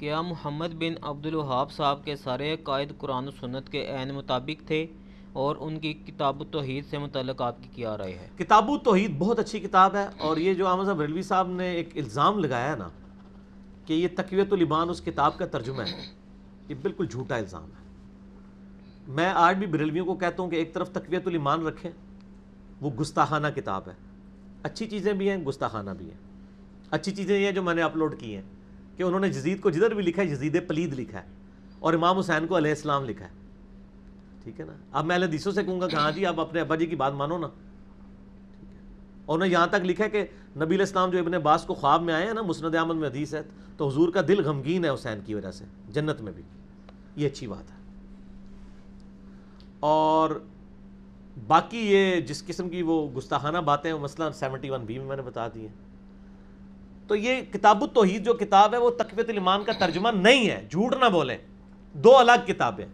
क्या मोहम्मद बिन अब्दुल वहाब साहब के सारे कायद कुरान सुन्नत के एन मुताबिक थे और उनकी किताब तोहहीद से मतलब आपकी क्या राय है किताब तोहहीद बहुत अच्छी किताब है और ये जो आमजा रलवी साहब ने एक इल्ज़ाम लगाया ना कि ये तकवीतलिबान उस किताब का तर्जुमा है ये बिल्कुल झूठा इल्ज़ाम है मैं आज भी बरेलवियों को कहता हूँ कि एक तरफ तकवीतलिमान रखें वो गुस्ताखाना किताब है अच्छी चीज़ें भी हैं गुस्ताखाना भी हैं अच्छी चीज़ें ये हैं जो मैंने अपलोड की हैं कि उन्होंने जजीद को जिधर भी लिखा है जजीद पलीद लिखा है और इमाम हुसैन को अलैहिस्सलाम लिखा है ठीक है ना अब मैं अलहदीसों से कहूँगा कहाँ जी आप अपने अब्बा जी की बात मानो ना और उन्होंने यहाँ तक लिखा है कि नबी इस्लाम जो इबन अब्बास को ख्वाब में आए हैं ना मुस्ंद अहमद में हदीस है तो हजूर का दिल गमगीन है हुसैन की वजह से जन्नत में भी ये अच्छी बात है और बाकी ये जिस किस्म की वो गुस्ताहाना बातें वो मसला सेवेंटी वन बी में मैंने बता दी है तो ये किताब तोहीद जो किताब है वो तकवीत ईमान का तर्जमा नहीं है झूठ ना बोले दो अलग किताबें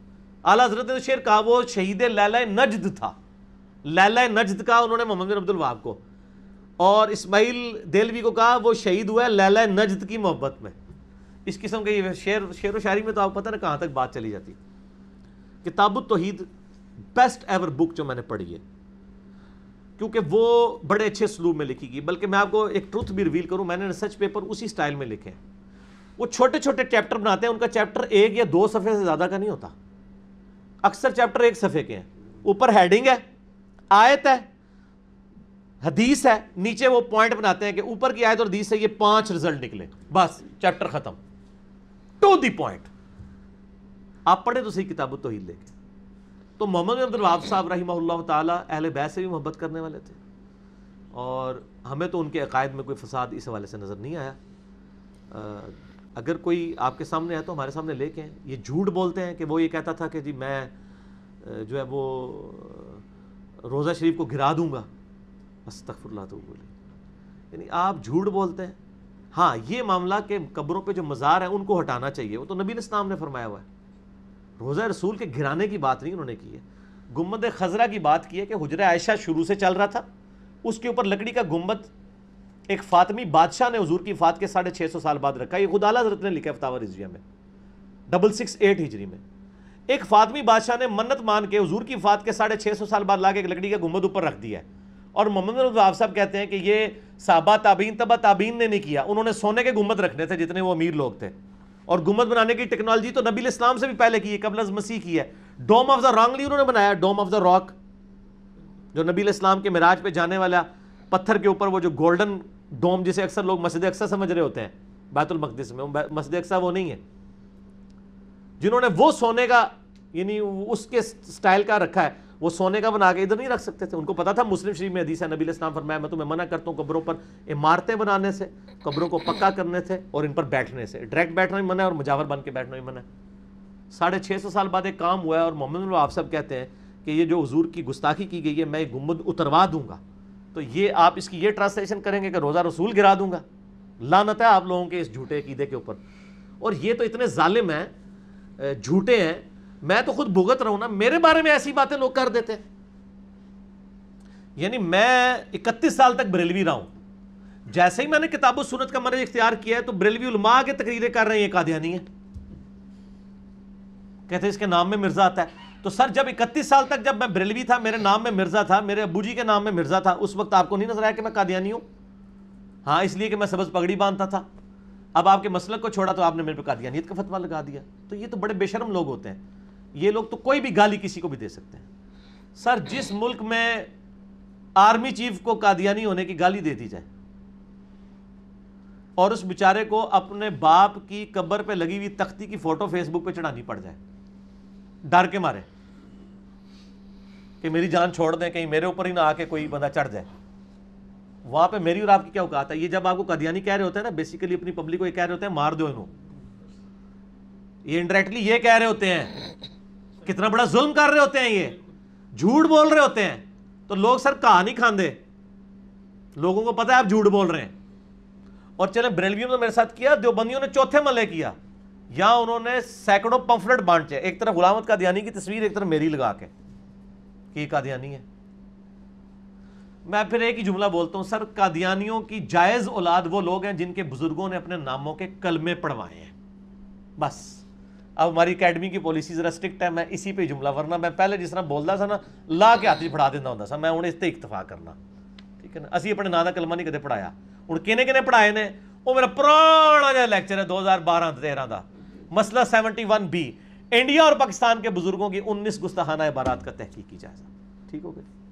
आला हजरत ने शेर कहा वो शहीद लैला नजद था लैला नजद कहा उन्होंने मोहम्मद बिन अब्दुल वहाब को और इसमाइल देलवी को कहा वो शहीद हुआ है लैला नजद की मोहब्बत में इस किस्म के ये शेर शेर व शायरी में तो आपको पता ना कहाँ तक बात चली जाती किताब तोहीद बेस्ट एवर बुक जो मैंने पढ़ी है क्योंकि वो बड़े अच्छे स्लूब में लिखी गई बल्कि मैं आपको एक ट्रूथ भी रिवील करूं मैंने रिसर्च पेपर उसी स्टाइल में लिखे हैं वो छोटे छोटे चैप्टर बनाते हैं उनका चैप्टर एक या दो सफ़े से ज़्यादा का नहीं होता अक्सर चैप्टर एक सफ़े के हैं ऊपर हैडिंग है आयत है हदीस है नीचे वो पॉइंट बनाते हैं कि ऊपर की आयत और हदीस से ये पांच रिजल्ट निकले बस चैप्टर ख़त्म टू दी पॉइंट आप पढ़े तो सही किताबों तो ही लेके तो मोहम्मद वाब साहब रही तहल बैस से भी मोहब्बत करने वाले थे और हमें तो उनके अकायद में कोई फसाद इस हवाले से नज़र नहीं आया आ, अगर कोई आपके सामने आया तो हमारे सामने लेके हैं ये झूठ बोलते हैं कि वो ये कहता था कि जी मैं जो है वो रोज़ा शरीफ को गिरा दूँगा बस तखफुल्ला तो बोले यानी आप झूठ बोलते हैं हाँ ये मामला कि कब्रों पे जो मज़ार है उनको हटाना चाहिए वो तो नबी इस्लाम ने फरमाया हुआ है रोज़ा रसूल के घिराने की बात नहीं उन्होंने की है गुम्बद खजरा की बात की है कि हजर आयशा शुरू से चल रहा था उसके ऊपर लकड़ी का गुम्बद एक फातमी बादशाह ने हजूर की फात के साढ़े छः सौ साल बाद रखा ये खुदाला हजरत ने लिखा फतावर हिजरिया में डबल सिक्स एट हिजरी में एक फातमी बादशाह ने मन्नत मान के हजूर की फात के साढ़े छः सौ साल बाद ला के एक लकड़ी का गुम्बद ऊपर रख दिया है और मोहम्मद आप साहब कहते हैं कि ये साबा ताबीन तबा ताबीन ने नहीं किया उन्होंने सोने के गुम्बद रखने थे जितने वो अमीर लोग थे और गुमत बनाने की टेक्नोलॉजी तो नबी इस्लाम से भी पहले की है कबल मसीह की है डोम ऑफ द रॉन्गली उन्होंने बनाया डोम ऑफ द रॉक जो नबी इस्लाम के मिराज पे जाने वाला पत्थर के ऊपर वो जो गोल्डन डोम जिसे अक्सर लोग मस्जिद अक्सर समझ रहे होते हैं बैतुल मकदस में मस्जिद अक्सर वो नहीं है जिन्होंने वो सोने का यानी उसके स्टाइल का रखा है वो सोने का बना के इधर नहीं रख सकते थे उनको पता था मुस्लिम शरीफ में हदीस है नबी इस्लाम फरमाया मैं तुम्हें मना करता हूँ कब्रों पर इमारतें बनाने से कब्रों को पक्का करने से और इन पर बैठने से डायरेक्ट बैठना ही मना है और मुजावर बन के बैठना ही मना है साढ़े छः सौ साल बाद एक काम हुआ है और मोहम्मद आप सब कहते हैं कि ये जो हजूर की गुस्ताखी की गई है मैं ये गुम्बद उतरवा दूंगा तो ये आप इसकी ये ट्रांसलेशन करेंगे कि रोज़ा रसूल गिरा दूंगा लानत है आप लोगों के इस झूठे कीदे के ऊपर और ये तो इतने ालिम हैं झूठे हैं मैं तो खुद भुगत रहा हूँ ना मेरे बारे में ऐसी बातें लोग कर देते हैं यानी मैं इकतीस साल तक बरेलवी रहा हूँ जैसे ही मैंने किताब सूनत का मरज इख्तियार किया है तो ब्रेलवी उलमा के तकरीरें कर रहे हैं कादियानी है कहते इसके नाम में मिर्जा आता है तो सर जब 31 साल तक जब मैं ब्रेलवी था मेरे नाम में मिर्जा था मेरे अबू जी के नाम में मिर्जा था उस वक्त आपको नहीं नजर आया कि मैं कादियानी हूं हाँ इसलिए कि मैं सबज पगड़ी बांधता था अब आपके मसलक को छोड़ा तो आपने मेरे पर कादियानीत का फतवा लगा दिया तो ये तो बड़े बेशरम लोग होते हैं ये लोग तो कोई भी गाली किसी को भी दे सकते हैं सर जिस मुल्क में आर्मी चीफ को कादियानी होने की गाली दे दी जाए और उस बेचारे को अपने बाप की कब्र पे लगी हुई तख्ती की फ़ोटो फेसबुक पे चढ़ानी पड़ जाए डर के मारे कि मेरी जान छोड़ दें कहीं मेरे ऊपर ही ना आके कोई बंदा चढ़ जाए वहां पे मेरी और आपकी क्या औकात है ये जब आपको कदियानी कह रहे होते हैं ना बेसिकली अपनी पब्लिक को ये कह रहे होते हैं मार दो इन्हों ये इंडायरेक्टली ये कह रहे होते हैं कितना बड़ा जुल्म कर रहे होते हैं ये झूठ बोल रहे होते हैं तो लोग सर कहा नहीं खाते लोगों को पता है आप झूठ बोल रहे हैं और चले ब्रेलवियम ने मेरे साथ किया देवबंदियों ने चौथे मल्ले किया या उन्होंने सैकड़ों पंफलेट बांटे एक तरफ गुलामत कादियानी की तस्वीर एक तरफ मेरी लगा के कि कादियानी है मैं फिर एक ही जुमला बोलता हूं सर कादियानियों की जायज़ औलाद वो लोग हैं जिनके बुज़ुर्गों ने अपने नामों के कलमे पढ़वाए हैं बस अब हमारी अकेडमी की पॉलिसी जरा स्ट्रिक्ट है मैं इसी पे जुमला वरना मैं पहले जिस तरह बोलता था ना ला के हाथी पढ़ा देता सर मैं उन्हें इस इतफा करना ठीक है ना असी अपने ना का कलमा नहीं कदम पढ़ाया हूँ किने किने पढ़ाए ने वो मेरा पुराना जहाँ लैक्चर है दो हज़ार बारह तेरह का मसला सैवनटी वन बी इंडिया और पाकिस्तान के बुजुर्गों की उन्नीस गुस्ताहाना इबारात का तहकीक की जाए ठीक हो गया